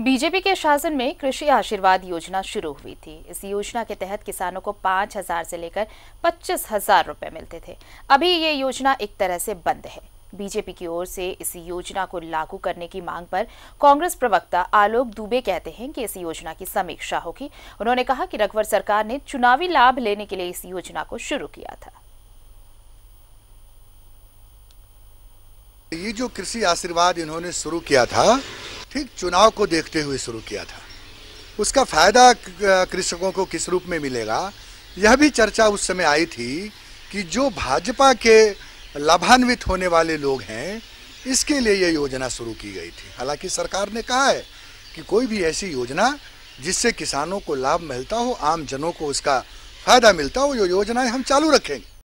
BJP के शासन में कृषि आशीर्वाद योजना शुरू हुई थी इस योजना के तहत किसानों को पांच हजार से लेकर पच्चीस हजार रुपए मिलते थे अभी ये योजना एक तरह से बंद है बीजेपी की ओर से इस योजना को लागू करने की मांग पर कांग्रेस प्रवक्ता आलोक दुबे कहते हैं कि इस योजना की समीक्षा होगी उन्होंने कहा कि रघुवर सरकार ने चुनावी लाभ लेने के लिए इस योजना को शुरू किया था ये जो कृषि आशीर्वाद इन्होंने शुरू किया था ठीक चुनाव को देखते हुए शुरू किया था उसका फायदा कृषकों को किस रूप में मिलेगा यह भी चर्चा उस समय आई थी कि जो भाजपा के लाभान्वित होने वाले लोग हैं इसके लिए यह योजना शुरू की गई थी हालांकि सरकार ने कहा है कि कोई भी ऐसी योजना जिससे किसानों को लाभ मिलता हो आम जनों को उसका फायदा मिलता हो ये योजनाएं हम चालू रखेंगे